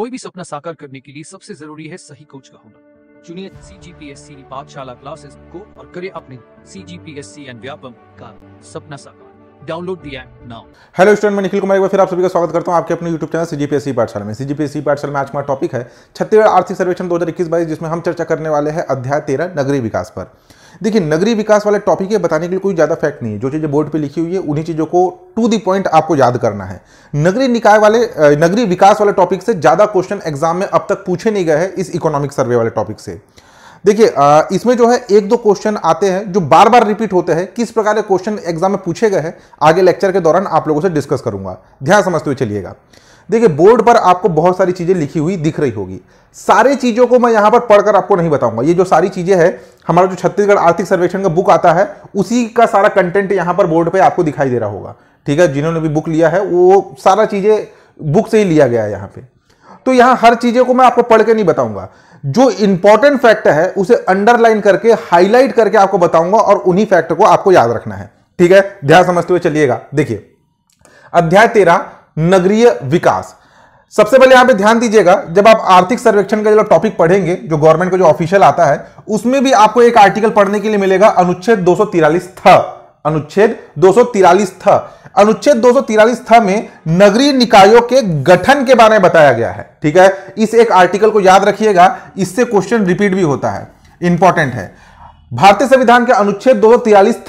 कोई भी सपना साकार करने के लिए सबसे जरूरी है सही कोच का होना चुनिए सी जी पी एस सी पाठशाला क्लासेस को और करिए अपने C G P S C and Vyapam का सपना साकार डाउनलोड दिया हेलो स्टूडेंट मैं निखिल कुमार एक बार फिर आप सभी का स्वागत करता हूं आपके अपने यूट्यूब चैनल सीजीपीएससी पाठशाला में सीजीपीएससी पाठशाला में आज हमारा टॉपिक है छत्तीसगढ़ आर्थिक सर्वेक्षण 2021 हजार जिसमें हम चर्चा करने वाले हैं अध्याय तेरह नगरी विकास पर देखिए नगरी विकास वाले टॉपिक है बताने के लिए कोई ज़्यादा फैक्ट नहीं है जो चीज़ें बोर्ड पर लिखी हुई है उन्हीं चीज़ों को टू दी पॉइंट आपको याद करना है नगरी निकाय वाले नगरी विकास वाले टॉपिक से ज़्यादा क्वेश्चन एग्जाम में अब तक पूछे नहीं गए हैं इस इकोनॉमिक सर्वे वाले टॉपिक से देखिए इसमें जो है एक दो क्वेश्चन आते हैं जो बार बार रिपीट होते हैं किस प्रकार के क्वेश्चन एग्जाम में पूछे गए हैं आगे लेक्चर के दौरान आप लोगों से डिस्कस करूंगा ध्यान समझते हुए चलिएगा देखिए बोर्ड पर आपको बहुत सारी चीज़ें लिखी हुई दिख रही होगी सारे चीज़ों को मैं यहां पर पढ़कर आपको नहीं बताऊंगा ये जो सारी चीज़ें हैं हमारा जो छत्तीसगढ़ आर्थिक सर्वेक्षण का बुक आता है उसी का सारा कंटेंट यहां पर बोर्ड पर आपको दिखाई दे रहा होगा ठीक है जिन्होंने भी बुक लिया है वो सारा चीज़ें बुक से ही लिया गया है यहां पर तो यहां हर चीज़ों को मैं आपको पढ़ के नहीं बताऊंगा जो इंपॉर्टेंट फैक्ट है उसे अंडरलाइन करके हाईलाइट करके आपको बताऊंगा और उन्हीं फैक्ट को आपको याद रखना है ठीक है ध्यान समझते हुए चलिएगा देखिए अध्याय तेरह नगरीय विकास सबसे पहले यहां पे ध्यान दीजिएगा जब आप आर्थिक सर्वेक्षण का जो टॉपिक पढ़ेंगे जो गवर्नमेंट का जो ऑफिशियल आता है उसमें भी आपको एक आर्टिकल पढ़ने के लिए मिलेगा अनुच्छेद दो थ अनुच्छेद दो थ अनुच्छेद दो थ में नगरीय निकायों के गठन के बारे में बताया गया है ठीक है इस एक आर्टिकल को याद रखिएगा इससे क्वेश्चन रिपीट भी होता है इंपॉर्टेंट है भारतीय संविधान के अनुच्छेद दो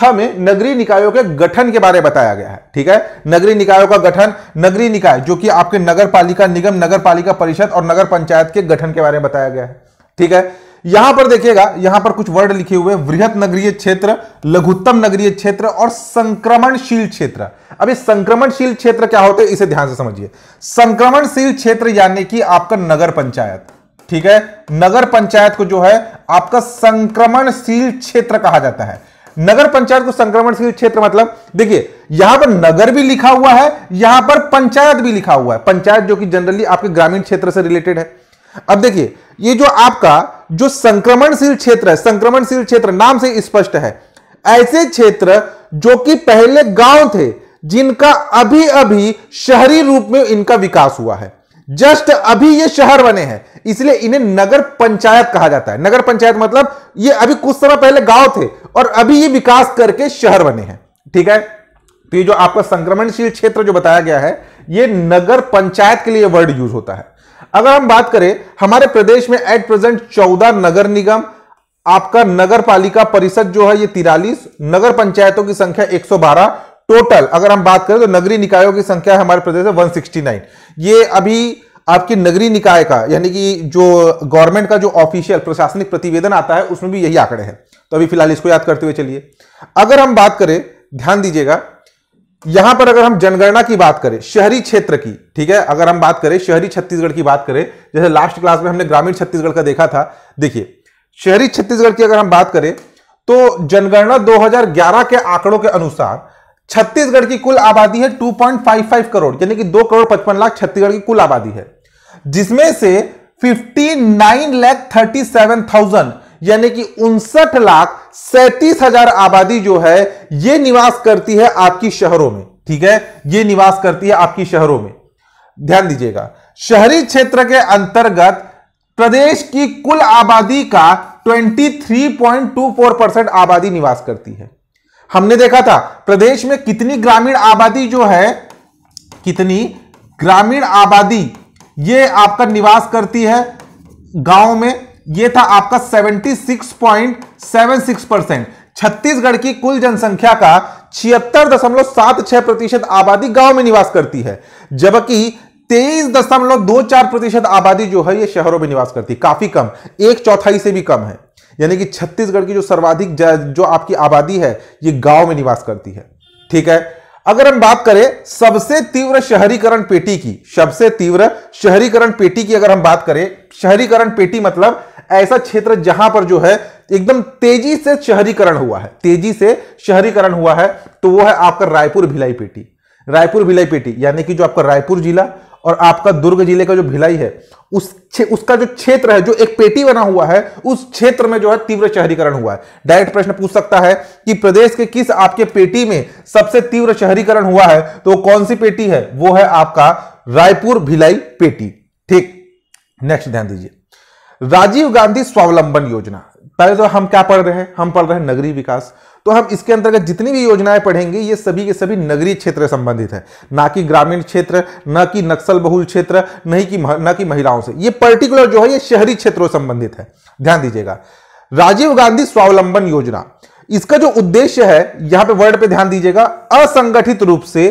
था में नगरीय निकायों के गठन के बारे में बताया गया है ठीक है नगरीय निकायों का गठन नगरीय निकाय जो कि आपके नगर पालिका निगम नगर पालिका परिषद और नगर पंचायत के गठन के बारे में बताया गया है ठीक है यहां पर देखिएगा यहां पर कुछ वर्ड लिखे हुए वृहत नगरीय क्षेत्र लघुत्तम नगरीय क्षेत्र और संक्रमणशील क्षेत्र अब संक्रमणशील क्षेत्र क्या होते हैं इसे ध्यान से समझिए संक्रमणशील क्षेत्र यानी कि आपका नगर पंचायत ठीक है नगर पंचायत को जो है आपका संक्रमणशील क्षेत्र कहा जाता है नगर पंचायत को संक्रमणशील क्षेत्र मतलब देखिए यहां पर नगर भी लिखा हुआ है यहां पर पंचायत भी लिखा हुआ है पंचायत जो कि जनरली आपके ग्रामीण क्षेत्र से रिलेटेड है अब देखिए ये जो आपका जो संक्रमणशील क्षेत्र है संक्रमणशील क्षेत्र नाम से स्पष्ट है ऐसे क्षेत्र जो कि पहले गांव थे जिनका अभी अभी शहरी रूप में इनका विकास हुआ है जस्ट अभी ये शहर बने हैं इसलिए इन्हें नगर पंचायत कहा जाता है नगर पंचायत मतलब ये अभी कुछ समय पहले गांव थे और अभी ये विकास करके शहर बने हैं ठीक है तो ये जो आपका संक्रमणशील क्षेत्र जो बताया गया है ये नगर पंचायत के लिए वर्ड यूज होता है अगर हम बात करें हमारे प्रदेश में एट प्रेजेंट चौदह नगर निगम आपका नगर पालिका परिषद जो है ये तिरालीस नगर पंचायतों की संख्या 112 टोटल अगर हम बात करें तो नगरीय निकायों की संख्या हमारे प्रदेश में 169 ये अभी आपकी नगरीय निकाय का यानी कि जो गवर्नमेंट का जो ऑफिशियल प्रशासनिक प्रतिवेदन आता है उसमें भी यही आंकड़े हैं तो अभी फिलहाल इसको याद करते हुए चलिए अगर हम बात करें ध्यान दीजिएगा यहां पर अगर हम जनगणना की बात करें शहरी क्षेत्र की ठीक है अगर हम बात करें शहरी छत्तीसगढ़ की बात करें जैसे लास्ट क्लास में हमने ग्रामीण छत्तीसगढ़ का देखा था देखिए शहरी छत्तीसगढ़ की अगर हम बात करें तो जनगणना 2011 के आंकड़ों के अनुसार छत्तीसगढ़ की कुल आबादी है 2.55 करोड़ यानी कि दो करोड़ पचपन लाख छत्तीसगढ़ की कुल आबादी है जिसमें से 59 सेवन थाउजेंड यानी कि उनसठ लाख सैतीस हजार आबादी जो है ये निवास करती है आपकी शहरों में ठीक है ये निवास करती है आपकी शहरों में ध्यान दीजिएगा शहरी क्षेत्र के अंतर्गत प्रदेश की कुल आबादी का 23.24 परसेंट आबादी निवास करती है हमने देखा था प्रदेश में कितनी ग्रामीण आबादी जो है कितनी ग्रामीण आबादी ये आपका निवास करती है गांव में ये था आपका 76.76 परसेंट छत्तीसगढ़ की कुल जनसंख्या का छिहत्तर दशमलव सात छह प्रतिशत आबादी गांव में निवास करती है जबकि तेईस दशमलव दो चार प्रतिशत आबादी जो है ये शहरों में निवास करती है काफी कम एक चौथाई से भी कम है यानी कि छत्तीसगढ़ की जो सर्वाधिक जो आपकी आबादी है ये गांव में निवास करती है ठीक है अगर हम बात करें सबसे तीव्र शहरीकरण पेटी की सबसे तीव्र शहरीकरण पेटी की अगर हम बात करें शहरीकरण पेटी मतलब ऐसा क्षेत्र जहां पर जो है एकदम तेजी से शहरीकरण हुआ है तेजी से शहरीकरण हुआ है तो वो है आपका रायपुर भिलाई पेटी रायपुर भिलाई पेटी यानी कि जो आपका रायपुर जिला और आपका दुर्ग जिले का जो भिलाई है उस छे, उसका जो क्षेत्र है जो एक पेटी बना हुआ है उस क्षेत्र में जो है तीव्र शहरीकरण हुआ है डायरेक्ट प्रश्न पूछ सकता है कि प्रदेश के किस आपके पेटी में सबसे तीव्र शहरीकरण हुआ है तो कौन सी पेटी है वो है आपका रायपुर भिलाई पेटी ठीक नेक्स्ट ध्यान दीजिए राजीव गांधी स्वावलंबन योजना पहले तो हम क्या पढ़ रहे हैं हम पढ़ रहे हैं नगरीय विकास तो हम इसके अंतर्गत जितनी भी योजनाएं पढ़ेंगे ये सभी के सभी नगरीय क्षेत्र संबंधित है ना कि ग्रामीण क्षेत्र न कि नक्सल बहुल क्षेत्र नहीं कि न कि महिलाओं से ये पर्टिकुलर जो है ये शहरी क्षेत्रों से संबंधित है ध्यान दीजिएगा राजीव गांधी स्वावलंबन योजना इसका जो उद्देश्य है यहां पे वर्ड पे ध्यान दीजिएगा असंगठित रूप से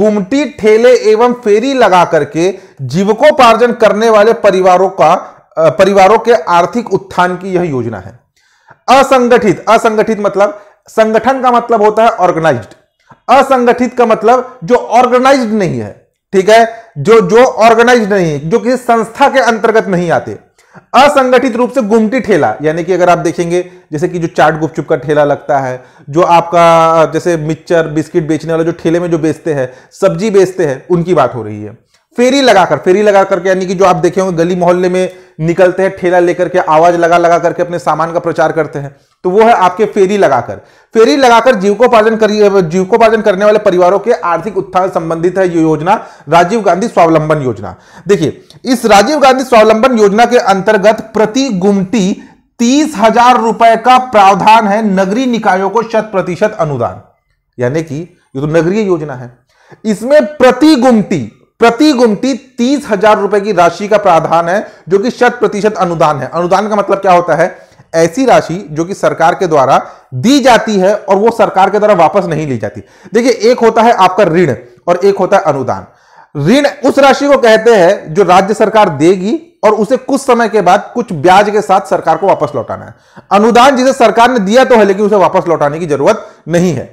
गुमटी ठेले एवं फेरी लगा करके जीवकोपार्जन करने वाले परिवारों का परिवारों के आर्थिक उत्थान की यह योजना है असंगठित असंगठित मतलब संगठन का मतलब होता है ऑर्गेनाइज्ड असंगठित का मतलब जो ऑर्गेनाइज्ड नहीं है ठीक है जो जो ऑर्गेनाइज्ड नहीं है जो किसी संस्था के अंतर्गत नहीं आते असंगठित रूप से गुमटी ठेला यानी कि अगर आप देखेंगे जैसे कि जो चाट गुपचुप का ठेला लगता है जो आपका जैसे मिक्सचर बिस्किट बेचने वाला जो ठेले में जो बेचते हैं सब्जी बेचते हैं उनकी बात हो रही है फेरी लगाकर फेरी लगा करके यानी कि जो आप देखे होंगे गली मोहल्ले में निकलते हैं ठेला लेकर के आवाज लगा लगा करके अपने सामान का प्रचार करते हैं तो वो है आपके फेरी लगाकर फेरी लगाकर जीविकोपार्जन करिए जीविकोपार्जन करने वाले परिवारों के आर्थिक उत्थान संबंधित है ये योजना राजीव गांधी स्वावलंबन योजना देखिए इस राजीव गांधी स्वावलंबन योजना के अंतर्गत प्रति गुमटी तीस हजार रुपए का प्रावधान है नगरी निकायों को शत प्रतिशत अनुदान यानी कि ये तो नगरीय योजना है इसमें प्रति गुमटी प्रति गुमटी तीस हजार रुपए की राशि का प्रावधान है जो कि शत प्रतिशत अनुदान है अनुदान का मतलब क्या होता है ऐसी राशि जो कि सरकार के द्वारा दी जाती है और वो सरकार के द्वारा वापस नहीं ली जाती देखिए एक होता है आपका ऋण और एक होता है अनुदान ऋण उस राशि को कहते हैं जो राज्य सरकार देगी और उसे कुछ समय के बाद कुछ ब्याज के साथ सरकार को वापस लौटाना है अनुदान जिसे सरकार ने दिया तो है लेकिन उसे वापस लौटाने की जरूरत नहीं है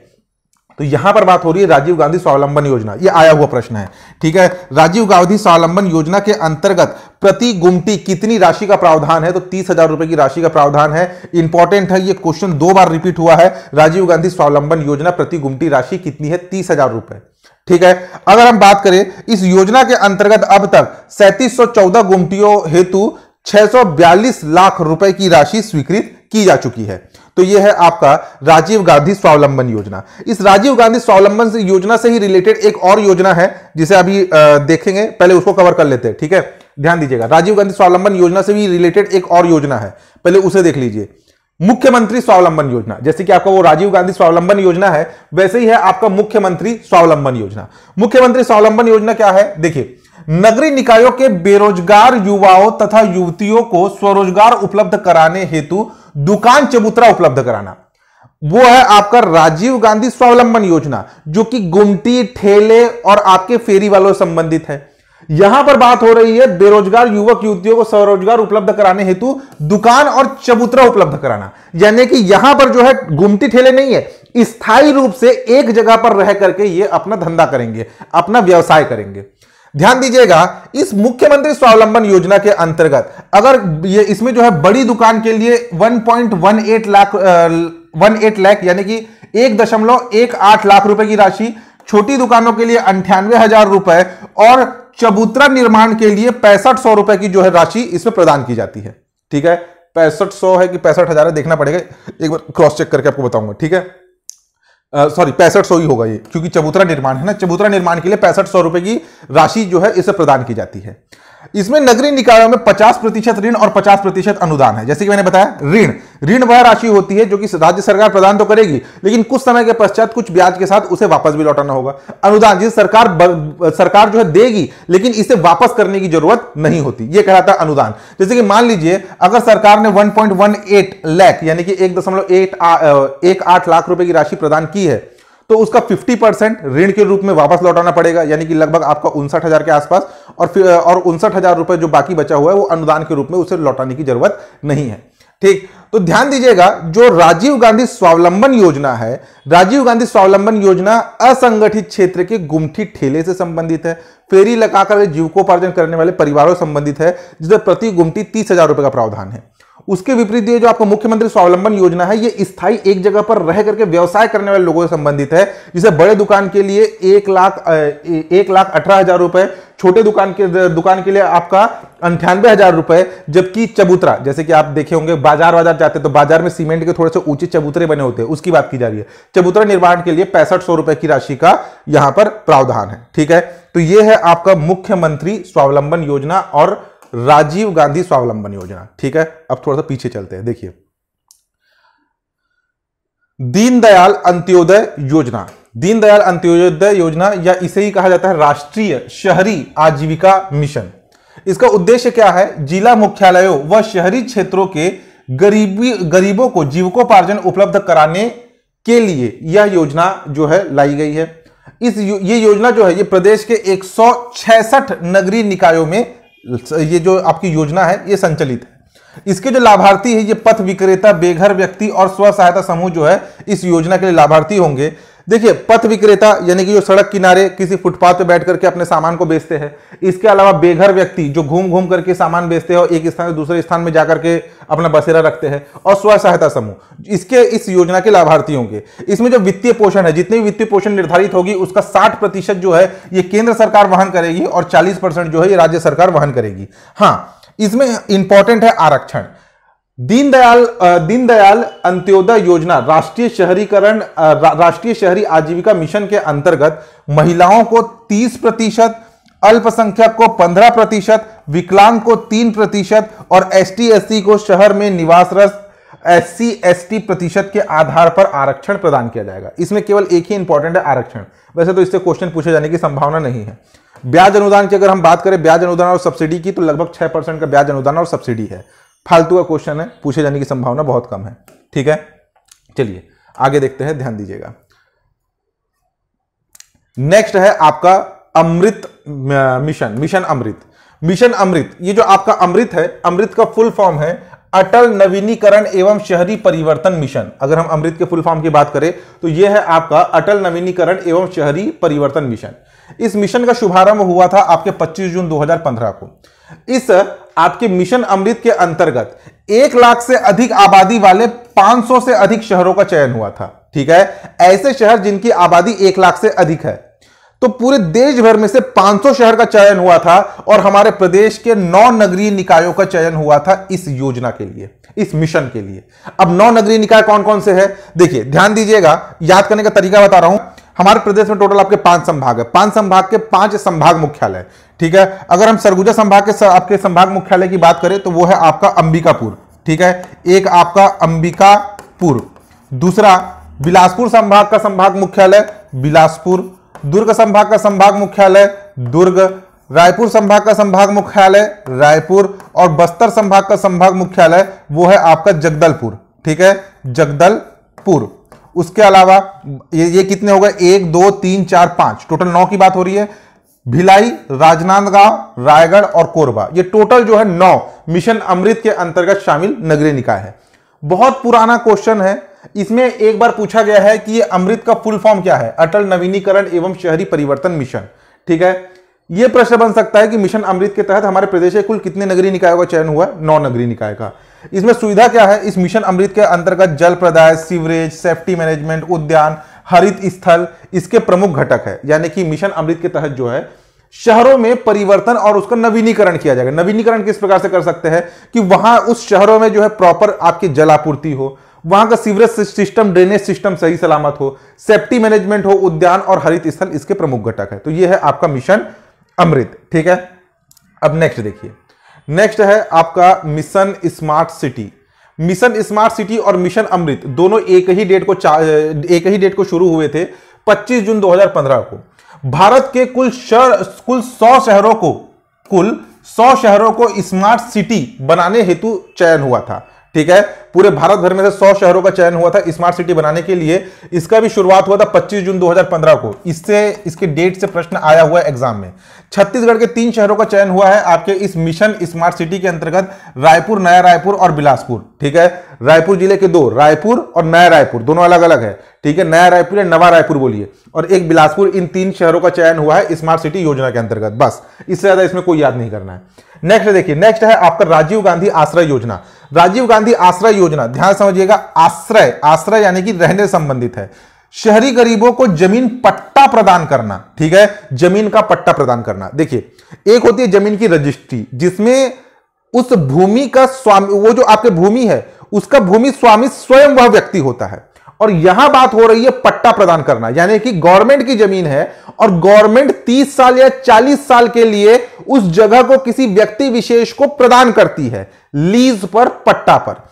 तो यहां पर बात हो रही है राजीव गांधी स्वावलंबन योजना ये आया हुआ प्रश्न है ठीक है राजीव गांधी स्वावलंबन योजना के अंतर्गत प्रति गुमटी कितनी राशि का प्रावधान है तो तीस हजार रुपए की राशि का प्रावधान है इंपॉर्टेंट है ये क्वेश्चन दो बार रिपीट हुआ है राजीव गांधी स्वावलंबन योजना प्रति गुमटी राशि कितनी है तीस हजार रुपए ठीक है अगर हम बात करें इस योजना के अंतर्गत अब तक सैंतीस गुमटियों हेतु छह लाख रुपए की राशि स्वीकृत की जा चुकी है तो यह है आपका राजीव गांधी स्वावलंबन योजना इस राजीव गांधी स्वावलंबन योजना से ही रिलेटेड एक और योजना है जिसे अभी देखेंगे पहले उसको कवर कर लेते हैं ठीक है ध्यान दीजिएगा राजीव गांधी स्वावलंबन योजना से भी रिलेटेड एक और योजना है पहले उसे देख लीजिए मुख्यमंत्री स्वावलंबन योजना जैसे कि आपका वो राजीव गांधी स्वावलंबन योजना है वैसे ही है आपका मुख्यमंत्री स्वावलंबन योजना मुख्यमंत्री स्वावलंबन योजना क्या है देखिए नगरीय निकायों के बेरोजगार युवाओं तथा युवतियों को स्वरोजगार उपलब्ध कराने हेतु दुकान चबूतरा उपलब्ध कराना वो है आपका राजीव गांधी स्वावलंबन योजना जो कि गुमटी ठेले और आपके फेरी वालों से संबंधित है यहां पर बात हो रही है बेरोजगार युवक युवतियों को स्वरोजगार उपलब्ध कराने हेतु दुकान और चबूतरा उपलब्ध कराना यानी कि यहां पर जो है गुमटी ठेले नहीं है स्थायी रूप से एक जगह पर रह करके ये अपना धंधा करेंगे अपना व्यवसाय करेंगे ध्यान दीजिएगा इस मुख्यमंत्री स्वावलंबन योजना के अंतर्गत अगर ये इसमें जो है बड़ी दुकान के लिए 1.18 लाख वन एट लाख यानी कि एक दशमलव एक आठ लाख रुपए की राशि छोटी दुकानों के लिए अंठानवे हजार रुपए और चबूतरा निर्माण के लिए पैंसठ सौ रुपए की जो है राशि इसमें प्रदान की जाती है ठीक है पैंसठ सौ है कि पैंसठ हजार है देखना पड़ेगा एक बार क्रॉस चेक करके आपको बताऊंगा ठीक है सॉरी पैंसठ सौ ही होगा ये क्योंकि चबूतरा निर्माण है ना चबूतरा निर्माण के लिए पैंसठ सौ की राशि जो है इसे प्रदान की जाती है इसमें नगरीय निकायों में 50 प्रतिशत ऋण और 50 प्रतिशत अनुदान है जैसे कि मैंने बताया ऋण ऋण वह राशि होती है जो कि राज्य सरकार प्रदान तो करेगी लेकिन कुछ समय के पश्चात कुछ ब्याज के साथ उसे वापस भी लौटाना होगा अनुदान जिसे सरकार ब, सरकार जो है देगी लेकिन इसे वापस करने की जरूरत नहीं होती यह कहलाता है अनुदान जैसे कि मान लीजिए अगर सरकार ने वन लाख यानी कि एक दशमलव एक आठ लाख रुपए की राशि प्रदान की है तो उसका 50 परसेंट ऋण के रूप में वापस लौटाना पड़ेगा यानी कि लगभग आपका उनसठ हज़ार के आसपास और और उनसठ हज़ार रुपये जो बाकी बचा हुआ है वो अनुदान के रूप में उसे लौटाने की जरूरत नहीं है ठीक तो ध्यान दीजिएगा जो राजीव गांधी स्वावलंबन योजना है राजीव गांधी स्वावलंबन योजना असंगठित क्षेत्र के गुमठी ठेले से संबंधित है फेरी लगाकर जीवकोपार्जन करने वाले परिवारों से संबंधित है जिसमें प्रति गुमटी तीस हजार रुपए का प्रावधान है उसके विपरीत ये जो आपका मुख्यमंत्री स्वावलंबन योजना है ये स्थायी एक जगह पर रह करके व्यवसाय करने वाले लोगों से संबंधित है जिसे बड़े दुकान के लिए एक लाख एक लाख अठारह हजार रुपए छोटे दुकान के दुकान के लिए आपका अंठानवे हजार रुपए जबकि चबूतरा जैसे कि आप देखे होंगे बाजार बाजार जाते तो बाजार में सीमेंट के थोड़े से ऊंचे चबूतरे बने होते हैं उसकी बात की जा रही है चबूतरा निर्माण के लिए पैंसठ सौ रुपए की राशि का यहां पर प्रावधान है ठीक है तो यह है आपका मुख्यमंत्री स्वावलंबन योजना और राजीव गांधी स्वावलंबन योजना ठीक है अब थोड़ा सा पीछे चलते हैं देखिए दीनदयाल अंत्योदय योजना दीनदयाल अंत्योदय योजना या इसे ही कहा जाता है राष्ट्रीय शहरी आजीविका मिशन इसका उद्देश्य क्या है जिला मुख्यालयों व शहरी क्षेत्रों के गरीबी गरीबों को जीविकोपार्जन उपलब्ध कराने के लिए यह योजना जो है लाई गई है इस यो, ये योजना जो है ये प्रदेश के एक नगरीय निकायों में ये जो आपकी योजना है ये संचालित है इसके जो लाभार्थी है ये पथ विक्रेता बेघर व्यक्ति और स्व सहायता समूह जो है इस योजना के लिए लाभार्थी होंगे देखिए पथ विक्रेता यानी कि जो सड़क किनारे किसी फुटपाथ पे बैठ करके अपने सामान को बेचते हैं इसके अलावा बेघर व्यक्ति जो घूम घूम करके सामान बेचते हैं और एक स्थान से दूसरे स्थान में जाकर के अपना बसेरा रखते हैं और स्व सहायता समूह इसके इस योजना के लाभार्थियों के इसमें जो वित्तीय पोषण है जितनी वित्तीय पोषण निर्धारित होगी उसका साठ प्रतिशत जो है ये केंद्र सरकार वहन करेगी और चालीस परसेंट जो है ये राज्य सरकार वहन करेगी हाँ इसमें इंपॉर्टेंट है आरक्षण दीनदयाल दीनदयाल अंत्योदय योजना राष्ट्रीय शहरीकरण राष्ट्रीय शहरी आजीविका मिशन के अंतर्गत महिलाओं को 30 प्रतिशत अल्पसंख्यक को 15 प्रतिशत विकलांग को 3 प्रतिशत और एस टी को शहर में निवासरत एस सी प्रतिशत के आधार पर आरक्षण प्रदान किया जाएगा इसमें केवल एक ही इंपॉर्टेंट है आरक्षण वैसे तो इससे क्वेश्चन पूछे जाने की संभावना नहीं है ब्याज अनुदान की अगर हम बात करें ब्याज अनुदान और सब्सिडी की तो लगभग छह परसेंट का ब्याज अनुदान और सब्सिडी है फालतू का क्वेश्चन है पूछे जाने की संभावना बहुत कम है ठीक है चलिए आगे देखते हैं ध्यान दीजिएगा नेक्स्ट है आपका Amrit mission mission Amrit mission Amrit ये जो आपका अमृत है अमृत का फुल फॉर्म है अटल नवीनीकरण एवं शहरी परिवर्तन मिशन अगर हम अमृत के फुल फॉर्म की बात करें तो यह है आपका अटल नवीनीकरण एवं शहरी परिवर्तन मिशन इस मिशन का शुभारंभ हुआ था आपके 25 जून 2015 को इस आपके मिशन अमृत के अंतर्गत एक लाख से अधिक आबादी वाले 500 से अधिक शहरों का चयन हुआ था ठीक है ऐसे शहर जिनकी आबादी एक लाख से अधिक है तो पूरे देश भर में से 500 शहर का चयन हुआ था और हमारे प्रदेश के नौ नगरीय निकायों का चयन हुआ था इस योजना के लिए इस मिशन के लिए अब नौ नगरीय निकाय कौन कौन से हैं देखिए ध्यान दीजिएगा याद करने का तरीका बता रहा हूं हमारे प्रदेश में टोटल आपके पांच संभाग है पांच संभाग के पांच संभाग मुख्यालय ठीक है अगर हम सरगुजा संभाग के सर, आपके संभाग मुख्यालय की बात करें तो वो है आपका अंबिकापुर ठीक है एक आपका अंबिकापुर दूसरा बिलासपुर संभाग का संभाग मुख्यालय बिलासपुर दुर्ग संभाग का संभाग मुख्यालय दुर्ग रायपुर संभाग का संभाग मुख्यालय रायपुर और बस्तर संभाग का संभाग मुख्यालय वो है आपका जगदलपुर ठीक है जगदलपुर उसके अलावा ये ये कितने हो गए एक दो तीन चार पांच टोटल नौ की बात हो रही है भिलाई राजनांदगांव रायगढ़ और कोरबा ये टोटल जो है नौ मिशन अमृत के अंतर्गत शामिल नगरीय निकाय है बहुत पुराना क्वेश्चन है इसमें एक बार पूछा गया है कि ये अमृत का फुल फॉर्म क्या है अटल नवीनीकरण एवं शहरी परिवर्तन मिशन ठीक है ये प्रश्न बन सकता है कि मिशन अमृत के तहत हमारे प्रदेश के कुल कितने नगरीय निकायों का चयन हुआ है नौ नगरीय निकाय का इसमें सुविधा क्या है इस मिशन अमृत के अंतर्गत जल प्रदाय सीवरेज सेफ्टी मैनेजमेंट उद्यान हरित स्थल इसके प्रमुख घटक है यानी कि मिशन अमृत के तहत जो है शहरों में परिवर्तन और उसका नवीनीकरण किया जाएगा नवीनीकरण किस प्रकार से कर सकते हैं कि वहां उस शहरों में जो है प्रॉपर आपकी जलापूर्ति हो वहां का सीवरेज सिस्टम ड्रेनेज सिस्टम सही सलामत हो सेफ्टी मैनेजमेंट हो उद्यान और हरित स्थल इसके प्रमुख घटक है तो यह है आपका मिशन अमृत ठीक है अब नेक्स्ट देखिए नेक्स्ट है आपका mission smart city mission smart city और मिशन अमृत दोनों एक ही डेट को एक ही डेट को शुरू हुए थे 25 जून 2015 को भारत के कुल शहर कुल 100 शहरों को कुल 100 शहरों को स्मार्ट सिटी बनाने हेतु चयन हुआ था ठीक है पूरे भारत भर में से 100 शहरों का चयन हुआ था स्मार्ट सिटी बनाने के लिए इसका भी शुरुआत हुआ था 25 जून 2015 को इससे इसके डेट से प्रश्न आया हुआ है एग्जाम में छत्तीसगढ़ के तीन शहरों का चयन हुआ है आपके इस मिशन स्मार्ट सिटी के अंतर्गत रायपुर नया रायपुर और बिलासपुर ठीक है रायपुर जिले के दो रायपुर और नया रायपुर दोनों अलग अलग है ठीक है नया रायपुर या नवा रायपुर बोलिए और एक बिलासपुर इन तीन शहरों का चयन हुआ है स्मार्ट सिटी योजना के अंतर्गत बस इससे ज्यादा इसमें कोई याद नहीं करना है नेक्स्ट देखिए नेक्स्ट है आपका राजीव गांधी आश्रय योजना राजीव गांधी आश्रय योजना ध्यान समझिएगा आश्रय आश्रय यानी कि रहने संबंधित है शहरी गरीबों को जमीन पट्टा प्रदान करना ठीक है जमीन का पट्टा प्रदान करना देखिए एक होती है जमीन की रजिस्ट्री जिसमें उस भूमि का स्वामी वो जो आपके भूमि है उसका भूमि स्वामी स्वयं वह व्यक्ति होता है और यहां बात हो रही है पट्टा प्रदान करना यानी कि गवर्नमेंट की जमीन है और गवर्नमेंट 30 साल या 40 साल के लिए उस जगह को किसी व्यक्ति विशेष को प्रदान करती है लीज पर पट्टा पर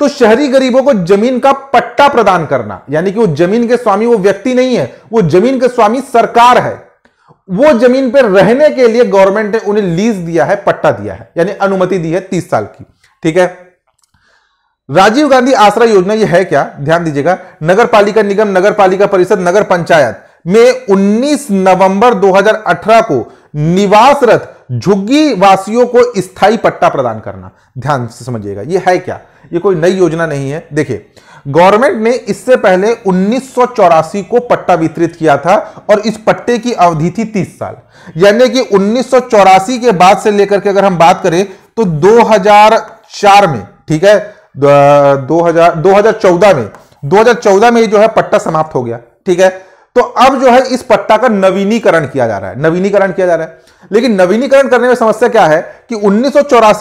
तो शहरी गरीबों को जमीन का पट्टा प्रदान करना यानी कि वो जमीन के स्वामी वो व्यक्ति नहीं है वो जमीन के स्वामी सरकार है वो जमीन पर रहने के लिए गवर्नमेंट ने उन्हें लीज दिया है पट्टा दिया है यानी अनुमति दी है तीस साल की ठीक है राजीव गांधी आश्रय योजना ये है क्या ध्यान दीजिएगा नगर पालिका निगम नगर पालिका परिषद नगर पंचायत में 19 नवंबर 2018 को निवासरत झुग्गी वासियों को स्थायी पट्टा प्रदान करना ध्यान से समझिएगा ये है क्या ये कोई नई योजना नहीं है देखिए गवर्नमेंट ने इससे पहले उन्नीस को पट्टा वितरित किया था और इस पट्टे की अवधि थी 30 साल यानी कि उन्नीस के बाद से लेकर के अगर हम बात करें तो 2004 में ठीक है 2000 2014 में 2014 में जो है पट्टा समाप्त हो गया ठीक है तो अब जो है इस पट्टा का नवीनीकरण किया जा रहा है नवीनीकरण किया जा रहा है लेकिन नवीनीकरण करने में समस्या क्या है कि उन्नीस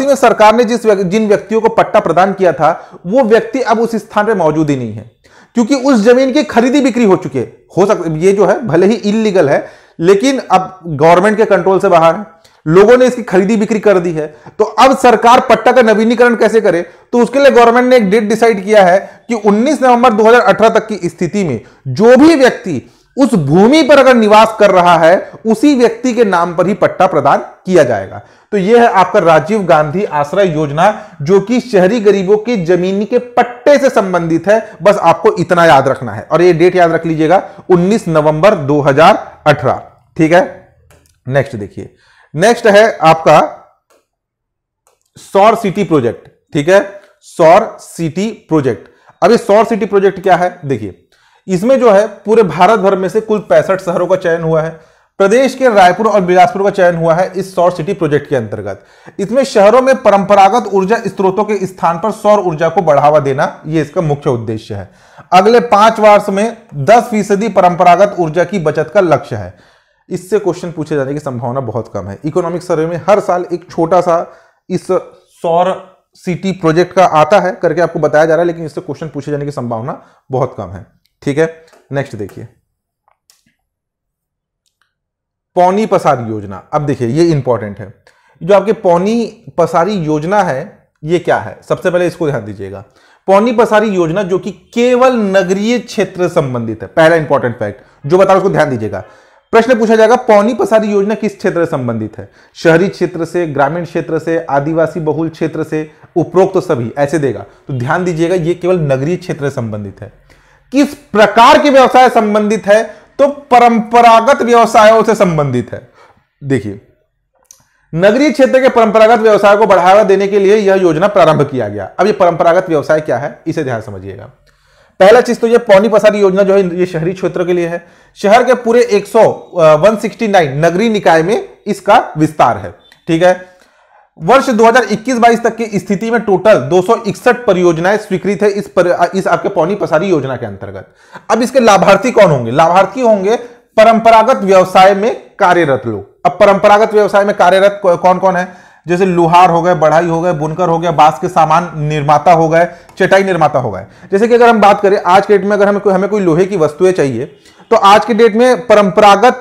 में सरकार ने जिस जिन व्यक्तियों को पट्टा प्रदान किया था वो व्यक्ति अब उस स्थान पर मौजूद ही नहीं है क्योंकि उस जमीन की खरीदी बिक्री हो चुकी है हो सकता ये जो है भले ही इलीगल है लेकिन अब गवर्नमेंट के कंट्रोल से बाहर है लोगों ने इसकी खरीदी बिक्री कर दी है तो अब सरकार पट्टा का नवीनीकरण कैसे करे तो उसके लिए गवर्नमेंट ने एक डेट डिसाइड किया है कि 19 नवंबर 2018 तक की स्थिति में जो भी व्यक्ति उस भूमि पर अगर निवास कर रहा है उसी व्यक्ति के नाम पर ही पट्टा प्रदान किया जाएगा तो यह है आपका राजीव गांधी आश्रय योजना जो कि शहरी गरीबों की जमीन के पट्टे से संबंधित है बस आपको इतना याद रखना है और यह डेट याद रख लीजिएगा 19 नवंबर 2018 ठीक है नेक्स्ट देखिए नेक्स्ट है आपका सौर सिटी प्रोजेक्ट ठीक है सौर सिटी प्रोजेक्ट अब सौर सिटी प्रोजेक्ट क्या है देखिए इसमें जो है पूरे भारत भर में से कुल पैंसठ शहरों का चयन हुआ है प्रदेश के रायपुर और बिलासपुर का चयन हुआ है इस सौर सिटी प्रोजेक्ट के अंतर्गत इसमें शहरों में परंपरागत ऊर्जा स्रोतों के स्थान पर सौर ऊर्जा को बढ़ावा देना यह इसका मुख्य उद्देश्य है अगले पांच वर्ष में दस फीसदी परंपरागत ऊर्जा की बचत का लक्ष्य है इससे क्वेश्चन पूछे जाने की संभावना बहुत कम है इकोनॉमिक सर्वे में हर साल एक छोटा सा इस सौर सिटी प्रोजेक्ट का आता है करके आपको बताया जा रहा है लेकिन इससे क्वेश्चन पूछे जाने की संभावना बहुत कम है ठीक है नेक्स्ट देखिए पौनी पसारी योजना अब देखिए ये इंपॉर्टेंट है जो आपके पौनी पसारी योजना है ये क्या है सबसे पहले इसको ध्यान दीजिएगा पौनी पसारी योजना जो कि केवल नगरीय क्षेत्र संबंधित है पहला इंपॉर्टेंट फैक्ट जो बता उसको ध्यान दीजिएगा प्रश्न पूछा जाएगा पौनी पसारी योजना किस क्षेत्र से संबंधित है शहरी क्षेत्र से ग्रामीण क्षेत्र से आदिवासी बहुल क्षेत्र से उपरोक्त तो सभी ऐसे देगा तो ध्यान दीजिएगा ये केवल नगरीय क्षेत्र से संबंधित है किस प्रकार के व्यवसाय संबंधित है तो परंपरागत व्यवसायों से संबंधित है देखिए नगरीय क्षेत्र के परंपरागत व्यवसाय को बढ़ावा देने के लिए यह योजना प्रारंभ किया गया अब यह परंपरागत व्यवसाय क्या है इसे ध्यान समझिएगा पहला चीज तो यह पौनी पसारी योजना जो है ये शहरी क्षेत्र के लिए है शहर के पूरे 100 169 नगरीय निकाय में इसका विस्तार है ठीक है वर्ष 2021-22 तक की स्थिति में टोटल दो परियोजनाएं स्वीकृत है इस पर, इस आपके पौनी पसारी योजना के अंतर्गत अब इसके लाभार्थी कौन होंगे लाभार्थी होंगे परंपरागत व्यवसाय में कार्यरत लोग अब परंपरागत व्यवसाय में कार्यरत कौन कौन है जैसे लुहार हो गए बढ़ाई हो गए बुनकर हो गया बांस के सामान निर्माता हो गए चटाई निर्माता हो गए जैसे कि अगर हम बात करें आज के डेट में अगर हमें कोई हमें कोई लोहे की वस्तुएं चाहिए तो आज के डेट में परंपरागत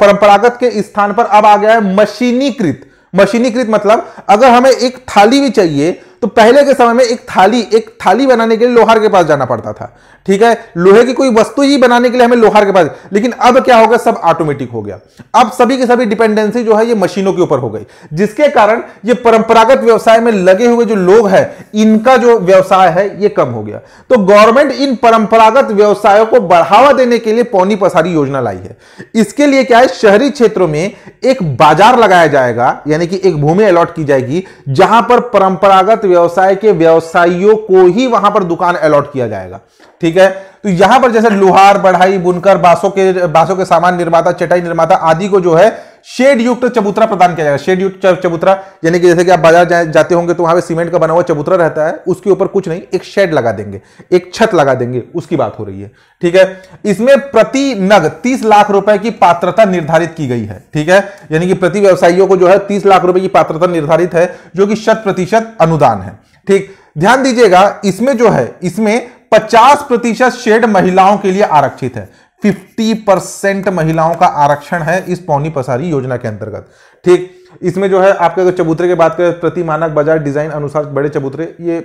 परंपरागत के स्थान पर अब आ गया है मशीनीकृत मशीनीकृत मतलब अगर हमें एक थाली भी चाहिए तो पहले के समय में एक थाली एक थाली बनाने के लिए लोहार के पास जाना पड़ता था ठीक है लोहे की कोई वस्तु ही बनाने के लिए हमें लोहार के पास लेकिन अब क्या होगा सब ऑटोमेटिक हो गया अब सभी के सभी डिपेंडेंसी जो है ये मशीनों के ऊपर हो गई जिसके कारण ये परंपरागत व्यवसाय में लगे हुए जो लोग हैं इनका जो व्यवसाय है ये कम हो गया तो गवर्नमेंट इन परंपरागत व्यवसायों को बढ़ावा देने के लिए पौनी पसारी योजना लाई है इसके लिए क्या है शहरी क्षेत्रों में एक बाजार लगाया जाएगा यानी कि एक भूमि अलॉट की जाएगी जहां पर परंपरागत व्यवसाय के व्यवसायियों को ही वहां पर दुकान अलॉट किया जाएगा ठीक है तो यहां पर जैसे लुहार बढ़ाई बुनकर बांसों के बांसों के सामान निर्माता चटाई निर्माता आदि को जो है शेड युक्त चबूतरा प्रदान किया जाएगा शेड युक्त चबूतरा यानी कि जैसे कि आप बाजार जा, जाते होंगे तो वहां पे सीमेंट का बना हुआ चबूतरा रहता है उसके ऊपर कुछ नहीं एक शेड लगा देंगे एक छत लगा देंगे उसकी बात हो रही है ठीक है इसमें प्रति नग तीस लाख रुपए की पात्रता निर्धारित की गई है ठीक है यानी कि प्रति व्यवसायियों को जो है तीस लाख रुपए की पात्रता निर्धारित है जो कि शत प्रतिशत अनुदान है ठीक ध्यान दीजिएगा इसमें जो है इसमें पचास प्रतिशत शेड महिलाओं के लिए आरक्षित है 50 परसेंट महिलाओं का आरक्षण है इस पौनी पसारी योजना के अंतर्गत ठीक इसमें जो है आपके अगर चबूतरे की बात करें प्रति मानक बाजार डिजाइन अनुसार बड़े चबूतरे ये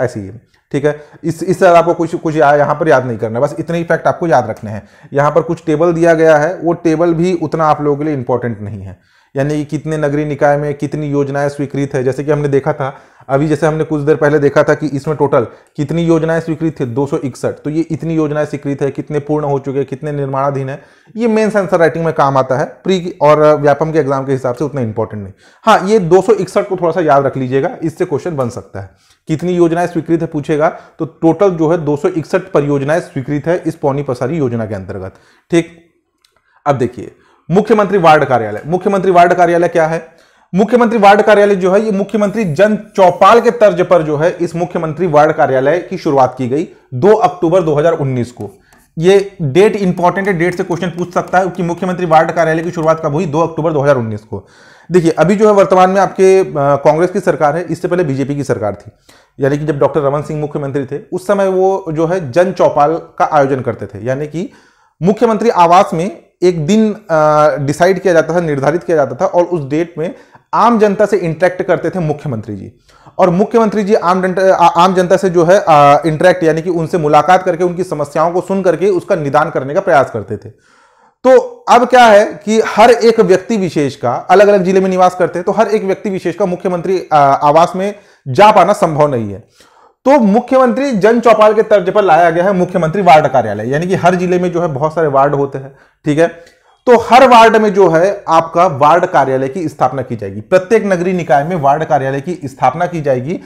ऐसी ही ठीक है इस इस तरह आपको कुछ कुछ या, यहाँ पर याद नहीं करना बस इतने ही फैक्ट आपको याद रखने हैं यहाँ पर कुछ टेबल दिया गया है वो टेबल भी उतना आप लोगों के लिए इंपॉर्टेंट नहीं है यानी कि कितने नगरीय निकाय में कितनी योजनाएं स्वीकृत है जैसे कि हमने देखा था अभी जैसे हमने कुछ देर पहले देखा था कि इसमें टोटल कितनी योजनाएं स्वीकृत थी दो तो ये इतनी योजनाएं स्वीकृत है कितने पूर्ण हो चुके हैं कितने निर्माणाधीन है ये मेन सेंसर राइटिंग में काम आता है प्री और व्यापम के एग्जाम के हिसाब से उतना इंपॉर्टेंट नहीं हाँ ये दो को थोड़ा सा याद रख लीजिएगा इससे क्वेश्चन बन सकता है कितनी योजनाएं स्वीकृत है पूछेगा तो टोटल जो है दो परियोजनाएं स्वीकृत है इस पौनी पसारी योजना के अंतर्गत ठीक अब देखिए मुख्यमंत्री वार्ड कार्यालय मुख्यमंत्री वार्ड कार्यालय क्या है मुख्यमंत्री वार्ड कार्यालय जो है ये मुख्यमंत्री जन चौपाल के तर्ज पर जो है इस मुख्यमंत्री वार्ड कार्यालय की शुरुआत की गई 2 अक्टूबर 2019 को ये डेट इंपॉर्टेंट है डेट से क्वेश्चन पूछ सकता है कि मुख्यमंत्री वार्ड कार्यालय की शुरुआत कब हुई 2 अक्टूबर 2019 को देखिए अभी जो है वर्तमान में आपके कांग्रेस की सरकार है इससे पहले बीजेपी की सरकार थी यानी कि जब डॉक्टर रमन सिंह मुख्यमंत्री थे उस समय वो जो है जन चौपाल का आयोजन करते थे यानी कि मुख्यमंत्री आवास में एक दिन डिसाइड किया जाता था निर्धारित किया जाता था और उस डेट में आम जनता से इंटरेक्ट करते थे मुख्यमंत्री जी और मुख्यमंत्री जी आम जनता आम जनता से जो है इंटरेक्ट यानी कि उनसे मुलाकात करके उनकी समस्याओं को सुन करके उसका निदान करने का प्रयास करते थे तो अब क्या है कि हर एक व्यक्ति विशेष का अलग अलग जिले में निवास करते हैं तो हर एक व्यक्ति विशेष का मुख्यमंत्री आवास में जा पाना संभव नहीं है तो मुख्यमंत्री जन चौपाल के तर्ज पर लाया गया है मुख्यमंत्री वार्ड कार्यालय यानी कि हर जिले में जो है बहुत सारे वार्ड होते हैं ठीक है तो हर वार्ड में जो है आपका वार्ड कार्यालय की स्थापना की जाएगी प्रत्येक नगरीय निकाय में वार्ड कार्यालय की स्थापना की जाएगी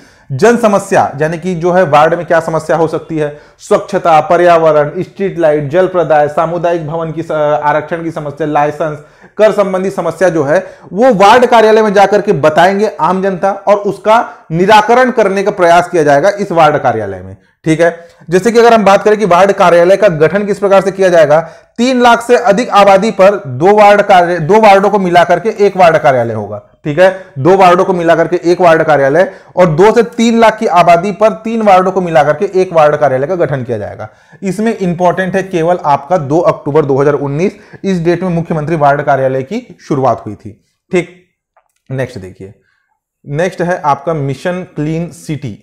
जन समस्या यानी कि जो है वार्ड में क्या समस्या हो सकती है स्वच्छता पर्यावरण स्ट्रीट लाइट जल प्रदाय सामुदायिक भवन की आरक्षण की समस्या लाइसेंस कर संबंधी समस्या जो है वो वार्ड कार्यालय में जाकर के बताएंगे आम जनता और उसका निराकरण करने का प्रयास किया जाएगा इस वार्ड कार्यालय में ठीक है जैसे कि अगर हम बात करें कि वार्ड कार्यालय का गठन किस प्रकार से किया जाएगा तीन लाख से अधिक आबादी पर दो वार्ड कार्य दो वार्डों को मिलाकर के एक वार्ड कार्यालय होगा ठीक है दो वार्डों को मिलाकर के एक वार्ड कार्यालय और दो से तीन लाख की आबादी पर तीन वार्डों को मिलाकर के एक वार्ड कार्यालय का गठन किया जाएगा इसमें इंपॉर्टेंट है केवल आपका दो अक्टूबर दो इस डेट में मुख्यमंत्री वार्ड कार्यालय की शुरुआत हुई थी ठीक नेक्स्ट देखिए नेक्स्ट है आपका मिशन क्लीन सिटी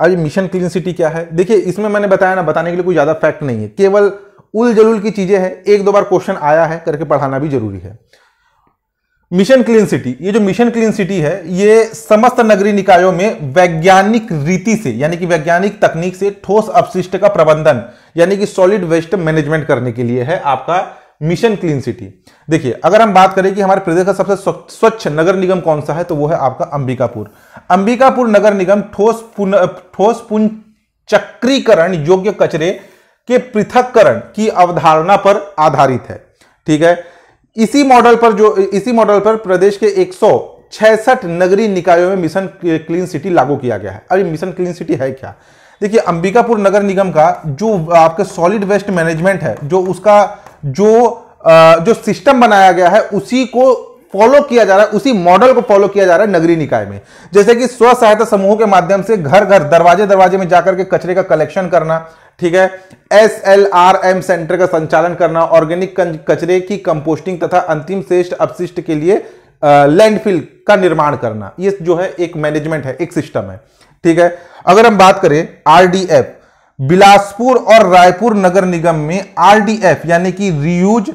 अब मिशन क्लीन सिटी क्या है देखिए इसमें मैंने बताया ना बताने के लिए कोई ज़्यादा फैक्ट नहीं है केवल उल जलूल की चीज़ें हैं एक दो बार क्वेश्चन आया है करके पढ़ाना भी जरूरी है मिशन क्लीन सिटी ये जो मिशन क्लीन सिटी है ये समस्त नगरीय निकायों में वैज्ञानिक रीति से यानी कि वैज्ञानिक तकनीक से ठोस अपशिष्ट का प्रबंधन यानी कि सॉलिड वेस्ट मैनेजमेंट करने के लिए है आपका मिशन क्लीन सिटी देखिए अगर हम बात करें कि हमारे प्रदेश का सबसे स्वच्छ नगर निगम कौन सा है तो वो है आपका अंबिकापुर अंबिकापुर नगर निगम ठोस पुन ठोस पुन चक्रीकरण योग्य कचरे के पृथककरण की अवधारणा पर आधारित है ठीक है इसी मॉडल पर जो इसी मॉडल पर प्रदेश के एक छसठ नगरीय निकायों में मिशन क्लीन सिटी लागू किया गया है अब मिशन क्लीन सिटी है क्या देखिए अंबिकापुर नगर निगम का जो आपके सॉलिड वेस्ट मैनेजमेंट है जो उसका जो जो सिस्टम बनाया गया है उसी को फॉलो किया जा रहा है उसी मॉडल को फॉलो किया जा रहा है नगरीय निकाय में जैसे कि स्व सहायता समूह के माध्यम से घर घर दरवाजे दरवाजे में जाकर के कचरे का कलेक्शन करना ठीक है S L R M centre का संचालन करना ऑर्गेनिक कचरे की कंपोस्टिंग तथा अंतिम श्रेष्ठ अपशिष्ट के लिए लैंडफिल का निर्माण करना ये जो है एक मैनेजमेंट है एक सिस्टम है ठीक है अगर हम बात करें आरडीएफ बिलासपुर और रायपुर नगर निगम में आरडीएफ यानी कि रियूज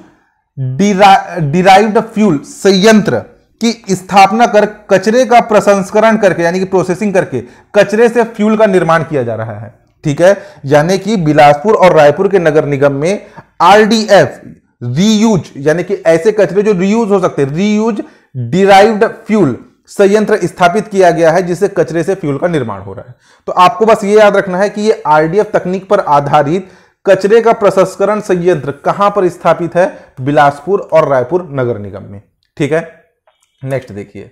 डिराइव्ड फ्यूल संयंत्र की स्थापना कर कचरे का प्रसंस्करण करके यानी कि प्रोसेसिंग करके कचरे से फ्यूल का निर्माण किया जा रहा है ठीक है यानी कि बिलासपुर और रायपुर के नगर निगम में आरडीएफ रीयूज यानी कि ऐसे कचरे जो रीयूज हो सकते हैं रीयूज डिराइव्ड फ्यूल संयंत्र स्थापित किया गया है जिससे कचरे से फ्यूल का निर्माण हो रहा है तो आपको बस ये याद रखना है कि ये आरडीएफ तकनीक पर आधारित कचरे का प्रसंस्करण संयंत्र कहां पर स्थापित है बिलासपुर और रायपुर नगर निगम में ठीक है नेक्स्ट देखिए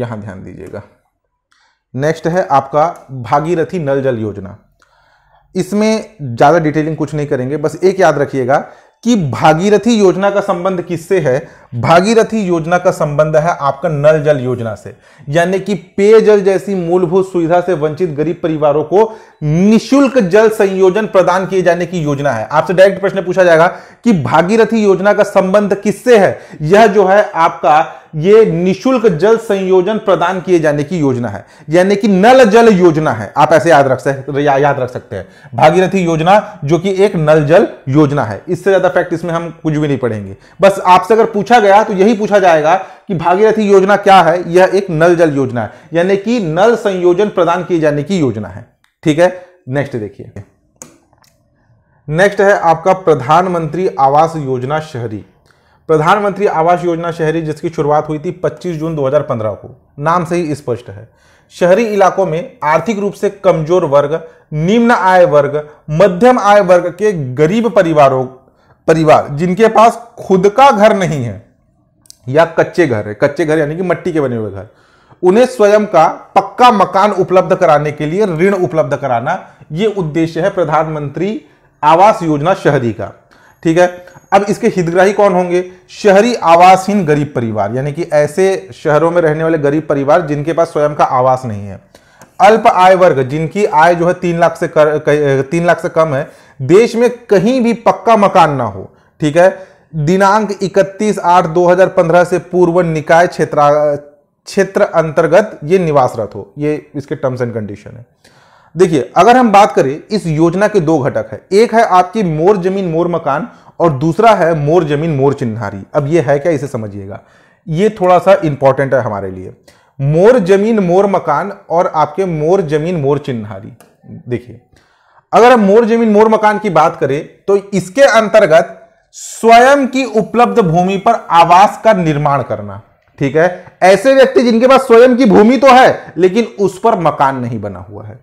यहां ध्यान दीजिएगा नेक्स्ट है आपका भागीरथी नल जल योजना इसमें ज़्यादा डिटेलिंग कुछ नहीं करेंगे बस एक याद रखिएगा कि भागीरथी योजना का संबंध किससे है भागीरथी योजना का संबंध है आपका नल जल योजना से यानी कि पेयजल जैसी मूलभूत सुविधा से वंचित गरीब परिवारों को निशुल्क जल संयोजन प्रदान किए जाने की योजना है आपसे डायरेक्ट प्रश्न पूछा जाएगा कि भागीरथी योजना का संबंध किससे है यह जो है आपका ये निशुल्क जल संयोजन प्रदान किए जाने की योजना है यानी कि नल जल योजना है आप ऐसे याद रख सकते या, याद रख सकते हैं भागीरथी योजना जो कि एक नल जल योजना है इससे ज्यादा फैक्ट इसमें हम कुछ भी नहीं पढ़ेंगे बस आपसे अगर पूछा गया तो यही पूछा जाएगा कि भागीरथी योजना क्या है यह एक नल जल योजना है यानी कि नल संयोजन प्रदान किए जाने की योजना है ठीक है नेक्स्ट देखिए नेक्स्ट है आपका प्रधानमंत्री आवास योजना शहरी प्रधानमंत्री आवास योजना शहरी जिसकी शुरुआत हुई थी 25 जून 2015 को नाम से ही स्पष्ट है शहरी इलाकों में आर्थिक रूप से कमजोर वर्ग निम्न आय वर्ग मध्यम आय वर्ग के गरीब परिवारों परिवार जिनके पास खुद का घर नहीं है या कच्चे घर है कच्चे घर यानी कि मट्टी के बने हुए घर उन्हें स्वयं का पक्का मकान उपलब्ध कराने के लिए ऋण उपलब्ध कराना यह उद्देश्य है प्रधानमंत्री आवास योजना शहरी का ठीक है अब इसके हितग्राही कौन होंगे शहरी आवासहीन गरीब परिवार यानी कि ऐसे शहरों में रहने वाले गरीब परिवार जिनके पास स्वयं का आवास नहीं है अल्प आय वर्ग जिनकी आय जो है तीन लाख से कर, तीन लाख से कम है देश में कहीं भी पक्का मकान ना हो ठीक है दिनांक 31 आठ 2015 से पूर्व निकाय क्षेत्र क्षेत्र अंतर्गत ये निवासरत हो ये इसके टर्म्स एंड कंडीशन है देखिए अगर हम बात करें इस योजना के दो घटक है एक है आपकी मोर जमीन मोर मकान और दूसरा है मोर जमीन मोर चिन्हारी अब ये है क्या इसे समझिएगा ये थोड़ा सा इंपॉर्टेंट है हमारे लिए मोर जमीन मोर मकान और आपके मोर जमीन मोर चिन्हारी देखिए अगर हम मोर जमीन मोर मकान की बात करें तो इसके अंतर्गत स्वयं की उपलब्ध भूमि पर आवास का निर्माण करना ठीक है ऐसे व्यक्ति जिनके पास स्वयं की भूमि तो है लेकिन उस पर मकान नहीं बना हुआ है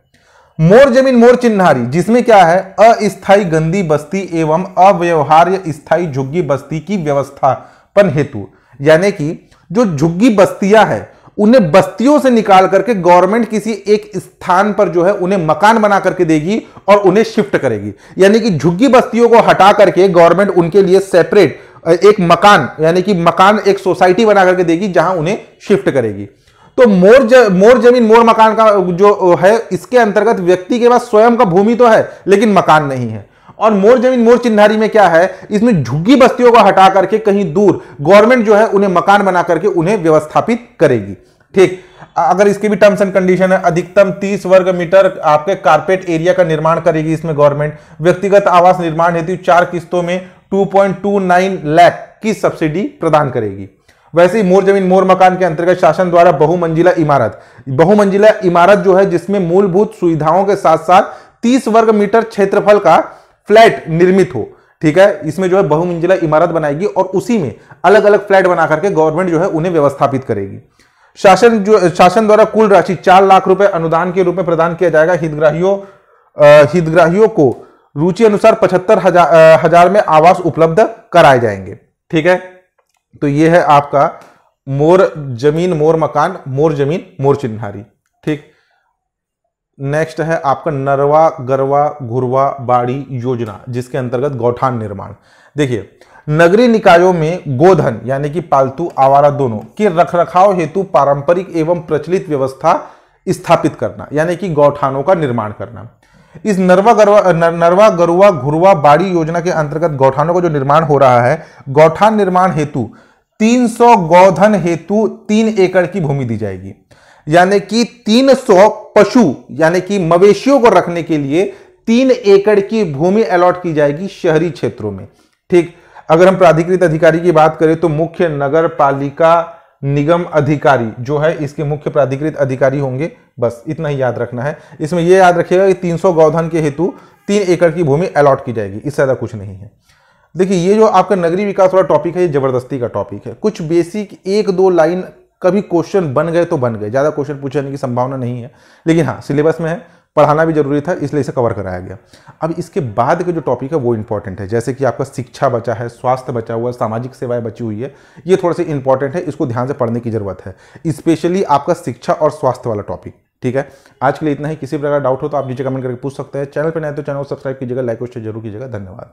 मोर जमीन मोर चिन्हारी जिसमें क्या है अस्थायी गंदी बस्ती एवं अव्यवहार्य स्थाई झुग्गी बस्ती की व्यवस्थापन हेतु यानी कि जो झुग्गी बस्तियां हैं उन्हें बस्तियों से निकाल करके गवर्नमेंट किसी एक स्थान पर जो है उन्हें मकान बना करके देगी और उन्हें शिफ्ट करेगी यानी कि झुग्गी बस्तियों को हटा करके गवर्नमेंट उनके लिए सेपरेट एक मकान यानी कि मकान एक सोसाइटी बना करके देगी जहां उन्हें शिफ्ट करेगी तो मोर ज, मोर जमीन मोर मकान का जो है इसके अंतर्गत व्यक्ति के पास स्वयं का भूमि तो है लेकिन मकान नहीं है और मोर जमीन मोर चिन्हारी में क्या है इसमें झुग्गी बस्तियों को हटा करके कहीं दूर गवर्नमेंट जो है उन्हें मकान बना करके उन्हें व्यवस्थापित करेगी ठीक अगर इसके भी टर्म्स एंड कंडीशन है अधिकतम 30 वर्ग मीटर आपके कारपेट एरिया का निर्माण करेगी इसमें गवर्नमेंट व्यक्तिगत आवास निर्माण हेतु चार किस्तों में 2.29 लाख की सब्सिडी प्रदान करेगी वैसे ही मोर जमीन मोर मकान के अंतर्गत शासन द्वारा बहुमंजिला इमारत बहुमंजिला इमारत जो है जिसमें मूलभूत सुविधाओं के साथ साथ तीस वर्ग मीटर क्षेत्रफल का फ्लैट निर्मित हो ठीक है इसमें जो है बहुमंजिला इमारत बनाएगी और उसी में अलग अलग फ्लैट बना करके गवर्नमेंट जो है उन्हें व्यवस्थापित करेगी शासन जो शासन द्वारा कुल राशि चार लाख रुपए अनुदान के रूप में प्रदान किया जाएगा हितग्राहियों हितग्राहियों को रुचि अनुसार पचहत्तर हजार, हजार में आवास उपलब्ध कराए जाएंगे ठीक है तो ये है आपका मोर जमीन मोर मकान मोर जमीन मोर चिन्हारी ठीक नेक्स्ट है आपका नरवा गरवा घुरवा बाड़ी योजना जिसके अंतर्गत गौठान निर्माण देखिए नगरीय निकायों में गोधन यानी कि पालतू आवारा दोनों के रखरखाव हेतु पारंपरिक एवं प्रचलित व्यवस्था स्थापित करना यानी कि गौठानों का निर्माण करना इस नरवा गरवा नरवा गरुआ घुरुआ बाड़ी योजना के अंतर्गत गौठानों का जो निर्माण हो रहा है गौठान निर्माण हेतु 300 गौधन हेतु तीन एकड़ की भूमि दी जाएगी यानी कि 300 पशु यानी कि मवेशियों को रखने के लिए तीन एकड़ की भूमि अलॉट की जाएगी शहरी क्षेत्रों में ठीक अगर हम प्राधिकृत अधिकारी की बात करें तो मुख्य नगर पालिका निगम अधिकारी जो है इसके मुख्य प्राधिकृत अधिकारी होंगे बस इतना ही याद रखना है इसमें यह याद रखिएगा कि 300 गौधन के हेतु तीन एकड़ की भूमि अलॉट की जाएगी इससे ज़्यादा कुछ नहीं है देखिए ये जो आपका नगरीय विकास वाला टॉपिक है ये ज़बरदस्ती का टॉपिक है कुछ बेसिक एक दो लाइन कभी क्वेश्चन बन गए तो बन गए ज़्यादा क्वेश्चन पूछने की संभावना नहीं है लेकिन हाँ सिलेबस में है पढ़ाना भी जरूरी था इसलिए इसे कवर कराया गया अब इसके बाद के जो टॉपिक है वो इंपॉर्टेंट है जैसे कि आपका शिक्षा बचा है स्वास्थ्य बचा हुआ है सामाजिक सेवाएं बची हुई है ये थोड़ा सा इंपॉर्टेंट है इसको ध्यान से पढ़ने की जरूरत है स्पेशली आपका शिक्षा और स्वास्थ्य वाला टॉपिक ठीक है आज के लिए इतना ही किसी प्रकार डाउट हो तो आप नीचे कमेंट करके पूछ सकते हैं चैनल पर नए तो चैनल को सब्सक्राइब कीजिएगा लाइक और शेयर जरूर कीजिएगा धन्यवाद